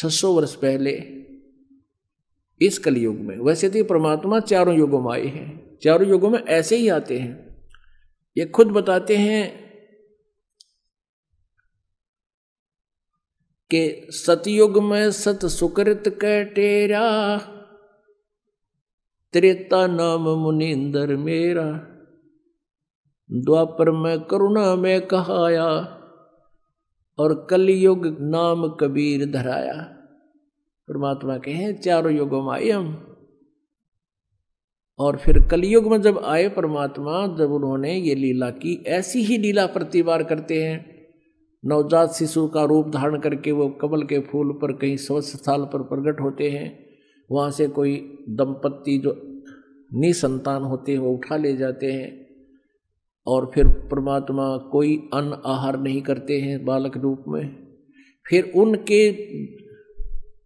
600 वर्ष पहले इस कलयुग में वैसे तो परमात्मा चारों युगों में आए हैं चारों युगों में ऐसे ही आते हैं ये खुद बताते हैं कि सतयुग में सत सुकृत कटेरा त्रेता नाम मुनिंदर मेरा द्वापर में करुणा में कहाया और कलयुग नाम कबीर धराया परमात्मा के हैं चारों युगों में आए हम और फिर कलयुग में जब आए परमात्मा जब उन्होंने ये लीला की ऐसी ही लीला प्रतिवार करते हैं नवजात शिशु का रूप धारण करके वो कमल के फूल पर कहीं स्वस्थ स्थल पर प्रकट होते हैं वहाँ से कोई दंपत्ति जो निसंतान होते हैं वो उठा ले जाते हैं और फिर परमात्मा कोई अन्न आहार नहीं करते हैं बालक रूप में फिर उनके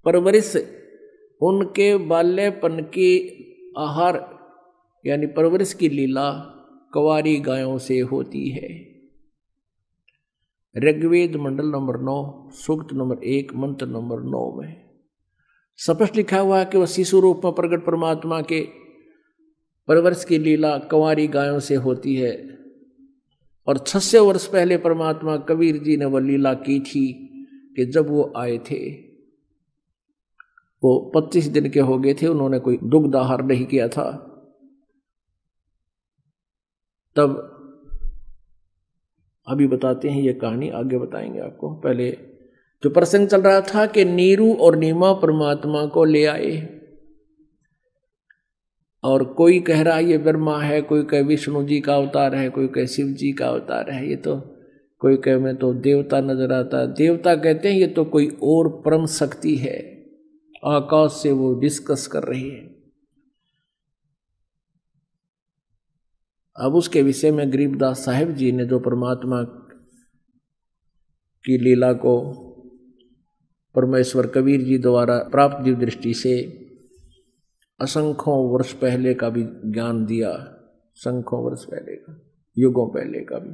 परवरिश उनके बाल्यपन की आहार यानी परवरिश की लीला कवारी गायों से होती है ऋग्वेद मंडल नंबर नौ सूक्त नंबर एक मंत्र नंबर नौ में स्पष्ट लिखा हुआ है कि वह शिशु रूप में प्रकट परमात्मा के परवर्ष की लीला कंवारी गायों से होती है और छः वर्ष पहले परमात्मा कबीर जी ने वह लीला की थी कि जब वो आए थे वो पच्चीस दिन के हो गए थे उन्होंने कोई दुग्ध आहार नहीं किया था तब अभी बताते हैं ये कहानी आगे बताएंगे आपको पहले तो प्रसंग चल रहा था कि नीरू और नीमा परमात्मा को ले आए और कोई कह रहा ये ब्रह्मा है कोई कहे विष्णु जी का अवतार है कोई कहे शिव जी का अवतार है ये तो कोई कहे मैं तो देवता नजर आता देवता कहते हैं ये तो कोई और परम शक्ति है आकाश से वो डिस्कस कर रही है अब उसके विषय में गरीबदास साहेब जी ने जो परमात्मा की लीला को परमेश्वर कबीर जी द्वारा प्राप्त जीव दृष्टि से असंख्यों वर्ष पहले का भी ज्ञान दिया संखों वर्ष पहले का युगों पहले का भी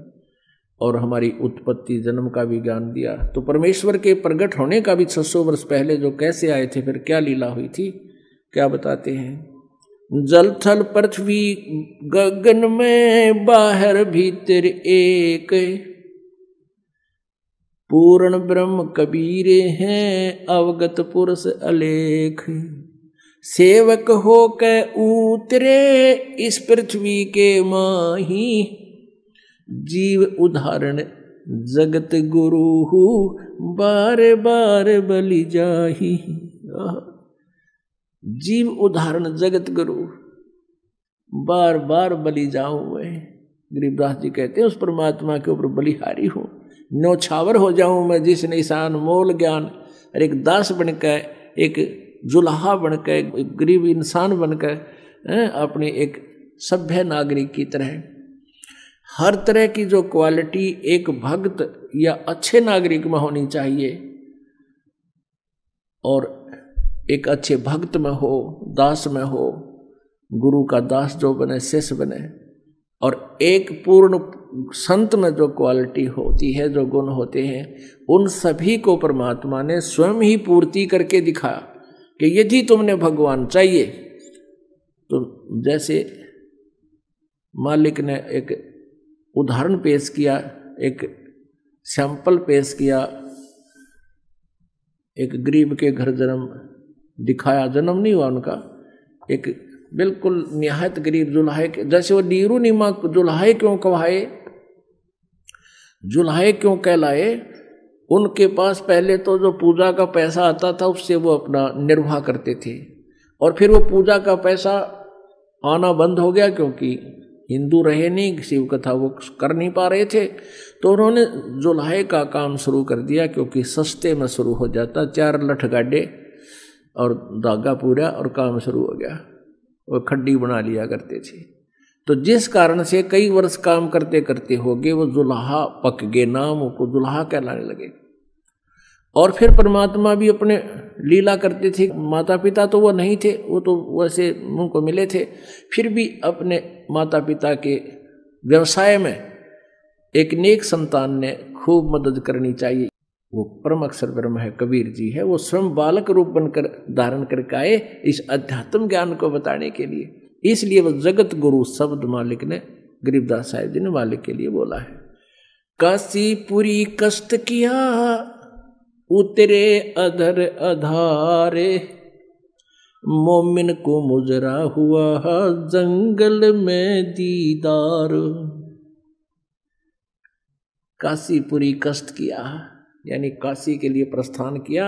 और हमारी उत्पत्ति जन्म का भी ज्ञान दिया तो परमेश्वर के प्रकट होने का भी 600 वर्ष पहले जो कैसे आए थे फिर क्या लीला हुई थी क्या बताते हैं जल थल पृथ्वी गगन में बाहर भीतर एक पूर्ण ब्रह्म कबीरे हैं अवगत पुरुष अलेख सेवक होकर उतरे इस पृथ्वी के माही जीव उदाहरण जगत गुरु बार बार बलि जाही जीव उदाहरण जगत गुरु बार बार बलि जाऊं मैं गरीबदास जी कहते हैं उस परमात्मा के ऊपर बलिहारी हूँ नौछावर हो जाऊं मैं जिस निशान मोल ज्ञान और एक दास बनकर एक जुल्हा बनकर एक गरीब इंसान बनकर अपने एक सभ्य नागरिक की तरह हर तरह की जो क्वालिटी एक भक्त या अच्छे नागरिक में होनी चाहिए और एक अच्छे भक्त में हो दास में हो गुरु का दास जो बने शिष्य बने और एक पूर्ण संत में जो क्वालिटी होती है जो गुण होते हैं उन सभी को परमात्मा ने स्वयं ही पूर्ति करके दिखाया कि यदि तुमने भगवान चाहिए तो जैसे मालिक ने एक उदाहरण पेश किया एक सैंपल पेश किया एक गरीब के घर जन्म दिखाया जन्म नहीं हुआ उनका एक बिल्कुल निहायत गरीब जुल्हाए जैसे वो नीरू नीमा जुल्हाए क्यों कहाए जुल्हाए क्यों कहलाए उनके पास पहले तो जो पूजा का पैसा आता था उससे वो अपना निर्वाह करते थे और फिर वो पूजा का पैसा आना बंद हो गया क्योंकि हिंदू रहे नहीं शिव कथा वो कर नहीं पा रहे थे तो उन्होंने जुलाहे का काम शुरू कर दिया क्योंकि सस्ते में शुरू हो जाता चार लठ गाडे और धागा पूरा और काम शुरू हो गया वो खड्डी बना लिया करते थे तो जिस कारण से कई वर्ष काम करते करते हो गए वो जुल्हा पक गए नाम को जुल्हा कहलाने लगे और फिर परमात्मा भी अपने लीला करते थे माता पिता तो वह नहीं थे वो तो वैसे उनको मिले थे फिर भी अपने माता पिता के व्यवसाय में एक नेक संतान ने खूब मदद करनी चाहिए वो परम अक्षर ब्रह्म है कबीर जी है वो स्वयं बालक रूप बनकर धारण करके आए इस अध्यात्म ज्ञान को बताने के लिए इसलिए वह जगत गुरु शब्द मालिक ने गरीबदास साहेब जी ने मालिक के लिए बोला है काशीपुरी कष्ट किया उतरे अधर अधारे मोमिन को मुजरा हुआ जंगल में दीदार काशीपुरी कष्ट किया यानी काशी के लिए प्रस्थान किया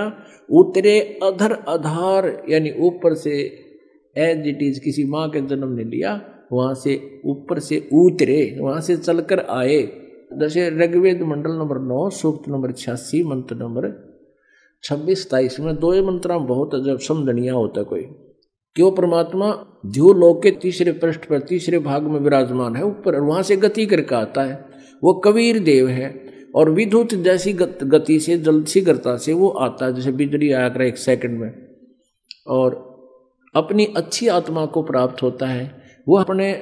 उतरे अधर अधार यानी ऊपर से एज इट इज किसी माँ के जन्म ने लिया वहां से ऊपर से उतरे वहां से चलकर आए जैसे ऋग्वेद मंडल नंबर नौ सूक्त नंबर छियासी मंत्र नंबर छब्बीस सताइस में दो मंत्रा बहुत अजब समझनिया होता कोई कि वो परमात्मा जो लोक के तीसरे पृष्ठ पर तीसरे भाग में विराजमान है ऊपर वहाँ से गति करके आता है वो कबीर देव है और विद्युत जैसी गति से जल्द शीघ्रता से वो आता है जैसे बिजली आया कर एक सेकंड में और अपनी अच्छी आत्मा को प्राप्त होता है वो अपने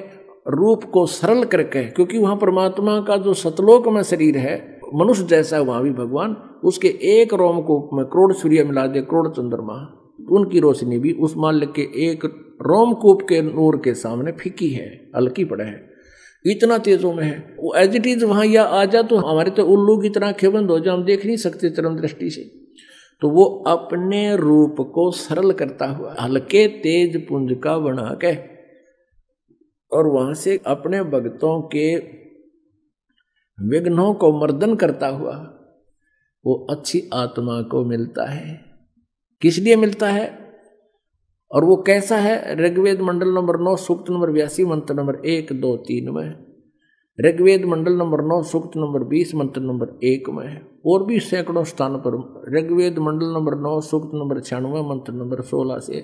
रूप को सरल करके क्योंकि वहाँ परमात्मा का जो सतलोक में शरीर है मनुष्य जैसा है वहाँ भी भगवान उसके एक रोमकूप में करोड़ सूर्य मिला दे करोड़ चंद्रमा उनकी रोशनी भी उस माल्य के एक रोमकूप के नूर के सामने फीकी है हल्की पड़े है इतना तेजों में है वो एज इट इज वहाँ या आ जा तो हमारे तो उल्लू की तरह खेबंद हो जाए हम देख नहीं सकते चरम दृष्टि से तो वो अपने रूप को सरल करता हुआ हल्के तेज पुंज का बना के और वहां से अपने भक्तों के विघ्नों को मर्दन करता हुआ वो अच्छी आत्मा को मिलता है किस लिए मिलता है और वो कैसा है ऋग्वेद मंडल नंबर नौ सूक्त नंबर बयासी मंत्र नंबर एक दो तीन में ऋग्वेद मंडल नंबर नौ सूक्त नंबर बीस मंत्र नंबर एक में है और भी सैकड़ों स्थान पर ऋग्वेद मंडल नंबर नौ सूक्त नंबर छियानवे मंत्र नंबर सोलह से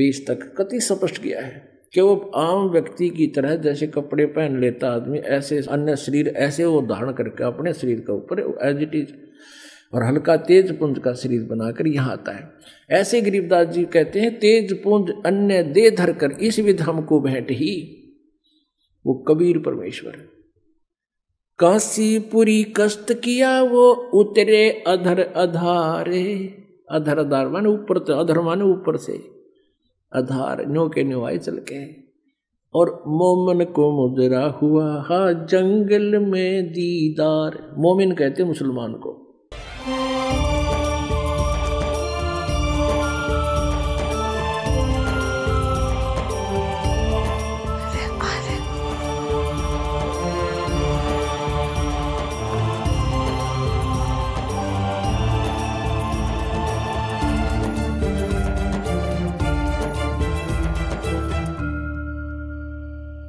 बीस तक कति स्पष्ट किया है कि वो आम व्यक्ति की तरह जैसे कपड़े पहन लेता आदमी ऐसे अन्य शरीर ऐसे वो धारण करके अपने शरीर के ऊपर एज इट इज और हल्का तेज पुंज का शरीर बनाकर यहाँ आता है ऐसे गरीबदास जी कहते हैं तेज पुंज अन्य दे धर कर इस विध हमको भेंट ही वो कबीर परमेश्वर काशीपुरी कष्ट किया वो उतरे अधर अधारे अधर अधार माने ऊपर अधर माने ऊपर से आधार न्यो के न्यो आए चल के और मोमन को मुजरा हुआ हा जंगल में दीदार मोमिन कहते मुसलमान को